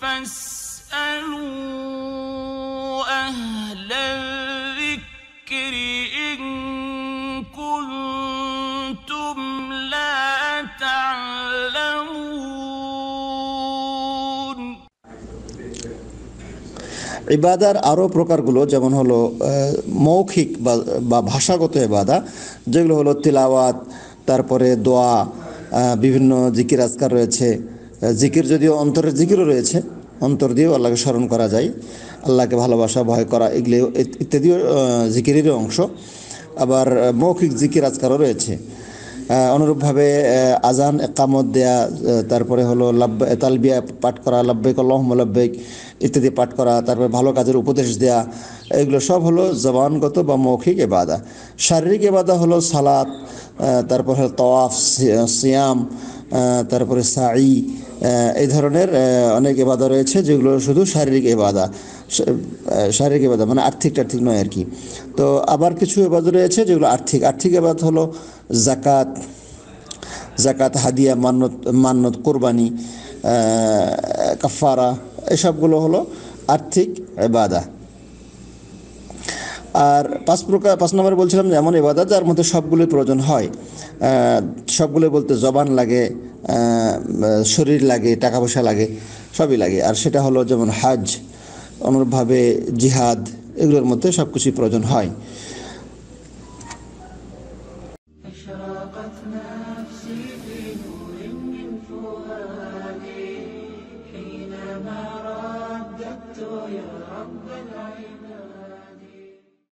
فاسألوا أهل ইবাদার আরও প্রকারগুলো যেমন হলো মৌখিক বা ভাষাগত ইবাদা যেগুলো হলো তিলাওয়াত তারপরে দোয়া বিভিন্ন জিকির আজকার রয়েছে জিকির যদিও অন্তরের জিকিরও রয়েছে অন্তর দিয়েও আল্লাহকে স্মরণ করা যায় আল্লাহকে ভালোবাসা ভয় করা এগুলি ইত্যাদিও জিকিরেরই অংশ আবার মৌখিক জিকির আজকারও রয়েছে অনুরূপভাবে আজান একামত দেয়া তারপরে হলো লাভ তালবিয়া পাঠ করা লাব্বেক লহম লাব্বেক ইত্যাদি পাঠ করা তারপরে ভালো কাজের উপদেশ দেয়া এগুলো সব হলো জবানগত বা মৌখিক এবাদা শারীরিক এবাদা হলো সালাদ তারপর হলো তওয়াফ সিয়াম তারপরে সাঈ এই ধরনের অনেক এবাদা রয়েছে যেগুলো শুধু শারীরিক এবাদা শারীরিক এবাদা মানে আর্থিক টার্থিক নয় আর কি তো আবার কিছু এবাদা রয়েছে যেগুলো আর্থিক আর্থিক এবাদ হলো জাকাত জাকাত হাদিয়া মান্নত মান্নত কোরবানি কাফারা এসবগুলো হলো আর্থিক এবাদা আর পাঁচ প্রকার পাঁচ নম্বরে বলছিলাম এমন এবাদত যার মধ্যে সবগুলোই প্রয়োজন হয় সবগুলো বলতে জবান লাগে শরীর লাগে টাকা পয়সা লাগে সবই লাগে আর সেটা হলো যেমন হাজ অনুরূপভাবে জিহাদ এগুলোর মধ্যে সব কিছুই প্রয়োজন হয়